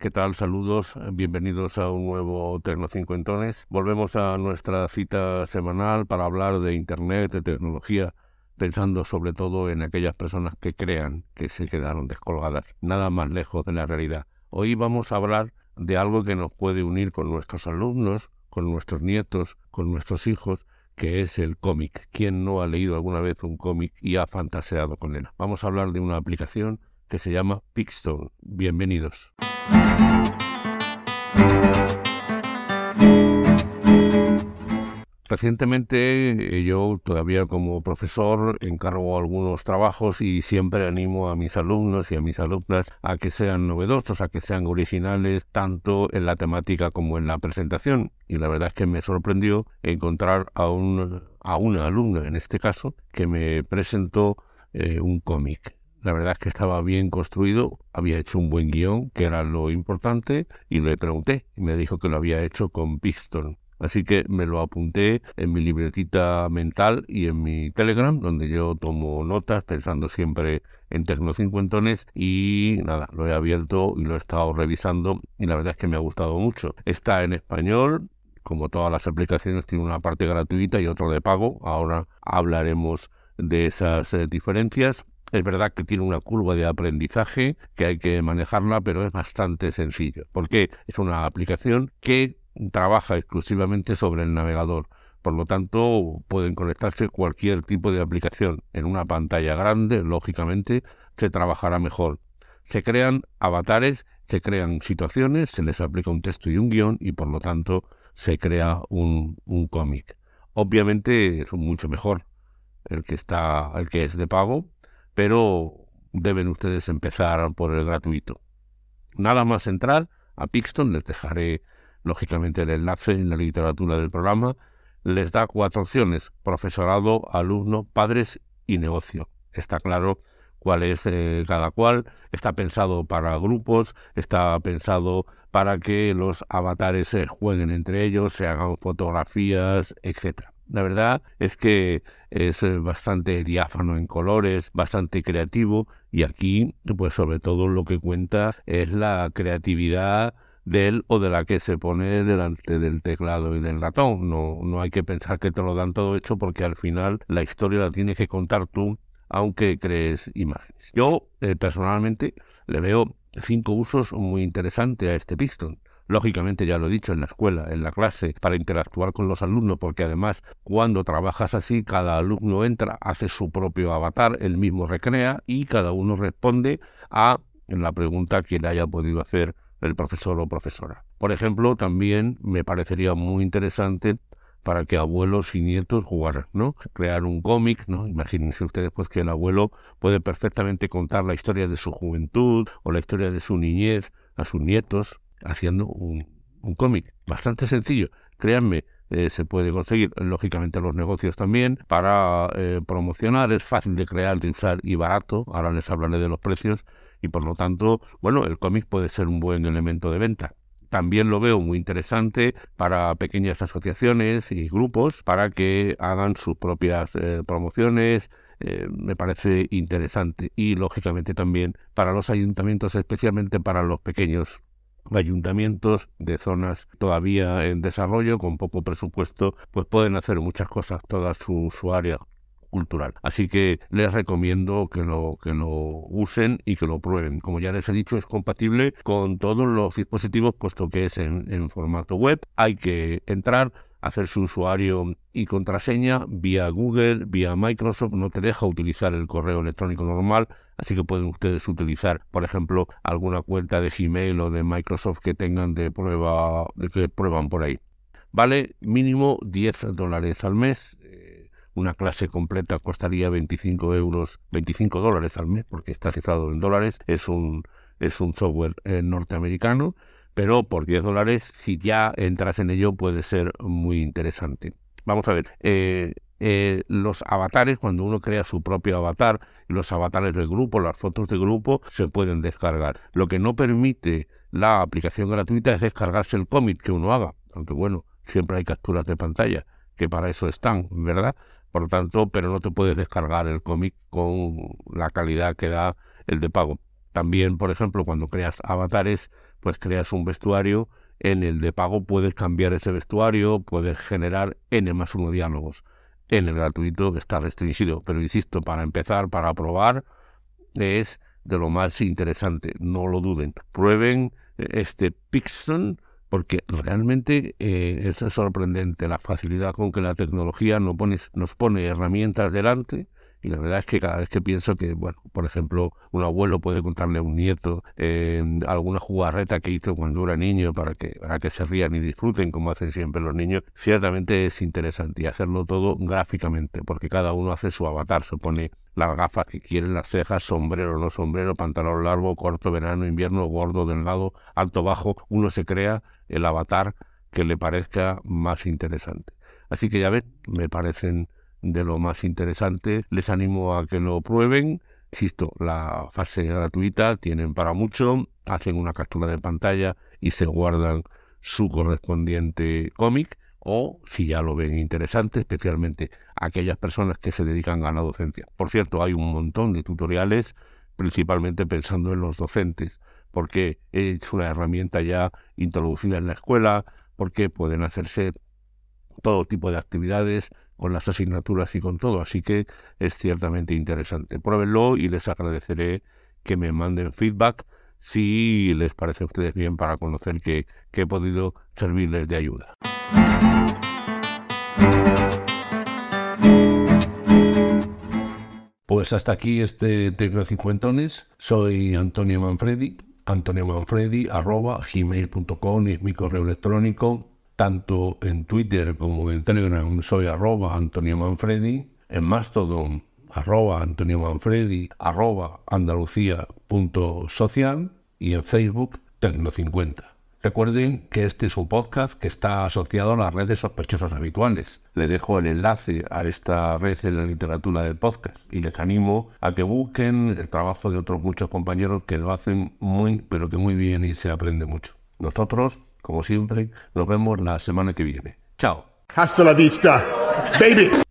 ¿Qué tal? Saludos, bienvenidos a un nuevo Tecnocincuentones. Volvemos a nuestra cita semanal para hablar de Internet, de tecnología, pensando sobre todo en aquellas personas que crean que se quedaron descolgadas, nada más lejos de la realidad. Hoy vamos a hablar de algo que nos puede unir con nuestros alumnos, con nuestros nietos, con nuestros hijos, que es el cómic. ¿Quién no ha leído alguna vez un cómic y ha fantaseado con él? Vamos a hablar de una aplicación que se llama Pixel. Bienvenidos. Recientemente eh, yo todavía como profesor encargo algunos trabajos y siempre animo a mis alumnos y a mis alumnas a que sean novedosos, a que sean originales tanto en la temática como en la presentación. Y la verdad es que me sorprendió encontrar a, un, a una alumna en este caso que me presentó eh, un cómic la verdad es que estaba bien construido, había hecho un buen guión, que era lo importante, y le pregunté y me dijo que lo había hecho con Piston. Así que me lo apunté en mi libretita mental y en mi Telegram, donde yo tomo notas pensando siempre en Tecnocincuentones y nada, lo he abierto y lo he estado revisando y la verdad es que me ha gustado mucho. Está en español, como todas las aplicaciones tiene una parte gratuita y otra de pago. Ahora hablaremos de esas eh, diferencias. Es verdad que tiene una curva de aprendizaje que hay que manejarla, pero es bastante sencillo, porque es una aplicación que trabaja exclusivamente sobre el navegador. Por lo tanto, pueden conectarse cualquier tipo de aplicación. En una pantalla grande, lógicamente, se trabajará mejor. Se crean avatares, se crean situaciones, se les aplica un texto y un guión y por lo tanto se crea un, cómic. Obviamente es mucho mejor el que, está, el que es de pago pero deben ustedes empezar por el gratuito. Nada más entrar a Pixton, les dejaré lógicamente el enlace en la literatura del programa, les da cuatro opciones, profesorado, alumno, padres y negocio. Está claro cuál es eh, cada cual, está pensado para grupos, está pensado para que los avatares se eh, jueguen entre ellos, se hagan fotografías, etcétera. La verdad es que es eh, bastante diáfano en colores, bastante creativo y aquí pues sobre todo lo que cuenta es la creatividad de él o de la que se pone delante del teclado y del ratón. No, no hay que pensar que te lo dan todo hecho porque al final la historia la tienes que contar tú aunque crees imágenes. Yo eh, personalmente le veo cinco usos muy interesantes a este Piston lógicamente ya lo he dicho, en la escuela, en la clase, para interactuar con los alumnos, porque además cuando trabajas así, cada alumno entra, hace su propio avatar, él mismo recrea y cada uno responde a la pregunta que le haya podido hacer el profesor o profesora. Por ejemplo, también me parecería muy interesante para que abuelos y nietos jugaran, ¿no? Crear un cómic, ¿no? Imagínense ustedes pues que el abuelo puede perfectamente contar la historia de su juventud o la historia de su niñez a sus nietos, haciendo un, cómic. Bastante sencillo, créanme. Eh, se puede conseguir, lógicamente los negocios también, para eh, promocionar, es fácil de crear, de usar y barato, ahora les hablaré de los precios, y por lo tanto, bueno, el cómic puede ser un buen elemento de venta. También lo veo muy interesante para pequeñas asociaciones y grupos para que hagan sus propias eh, promociones, me parece interesante y lógicamente también para los ayuntamientos, especialmente para los pequeños ayuntamientos de zonas todavía en desarrollo, con poco presupuesto, pues pueden hacer muchas cosas toda su, su área cultural. Así que les recomiendo que lo, que lo usen y que lo prueben. Como ya les he dicho, es compatible con todos los dispositivos, puesto que es en, en formato web. Hay que entrar, hacer su usuario y contraseña vía Google, vía Microsoft, no te deja utilizar el correo electrónico normal, así que pueden ustedes utilizar, por ejemplo, alguna cuenta de Gmail o de Microsoft que tengan de prueba, que prueban por ahí. Vale mínimo 10 dólares al mes. Eh, una clase completa costaría 25 euros, 25 dólares al mes, porque está cifrado en dólares. Es un, es un software eh, norteamericano pero por 10 dólares, si ya entras en ello, puede ser muy interesante. Vamos a ver. Eh, eh, los avatares, cuando uno crea su propio avatar, los avatares del grupo, las fotos de grupo, se pueden descargar. Lo que no permite la aplicación gratuita es descargarse el cómic que uno haga, aunque bueno, siempre hay capturas de pantalla, que para eso están, ¿verdad? Por lo tanto, pero no te puedes descargar el cómic con la calidad que da el de pago. También, por ejemplo, cuando creas avatares, pues creas un vestuario, en el de pago puedes cambiar ese vestuario, puedes generar N más 1 diálogos. En el gratuito que está restringido, pero insisto, para empezar, para probar, es de lo más interesante, no lo duden. Prueben eh, este Pixel porque realmente eh, es sorprendente la facilidad con que la tecnología nos pone herramientas delante y la verdad es que cada vez que pienso que, bueno, por ejemplo, un abuelo puede contarle a un nieto eh, alguna jugarreta que hizo cuando era niño para que, para que se rían y disfruten como hacen siempre los niños, ciertamente es interesante y hacerlo todo gráficamente, porque cada uno hace su avatar, se pone las gafas que quieren, las cejas, sombrero, no sombrero, pantalón largo, corto, verano, invierno, gordo, delgado, alto, bajo, uno se crea el avatar que le parezca más interesante. Así que ya ves, me parecen de lo más interesante. Les animo a que lo prueben. Insisto, la fase gratuita, tienen para mucho, hacen una captura de pantalla y se guardan su correspondiente cómic o si ya lo ven interesante, especialmente aquellas personas que se dedican a la docencia. Por cierto, hay un montón de tutoriales, principalmente pensando en los docentes, porque es una herramienta ya introducida en la escuela, porque pueden hacerse todo tipo de actividades, con las asignaturas y con todo. Así que es ciertamente interesante. Pruébenlo y les agradeceré que me manden feedback si les parece a ustedes bien para conocer que, he podido servirles de ayuda. Pues hasta aquí este Tecnocincuentones. Soy Antonio Manfredi, gmail.com es mi correo electrónico tanto en Twitter como en Telegram soy arroba Antonio Manfredi, en Mastodon arroba Antonio Manfredi, arroba andalucía.social y en Facebook Tecno50. Recuerden que este es un podcast que está asociado a las redes sospechosas habituales. Le dejo el enlace a esta red en la literatura del podcast y les animo a que busquen el trabajo de otros muchos compañeros que lo hacen muy, pero que muy bien y se aprende mucho. Nosotros como siempre, nos vemos la semana que viene. Chao. Hasta la vista, baby.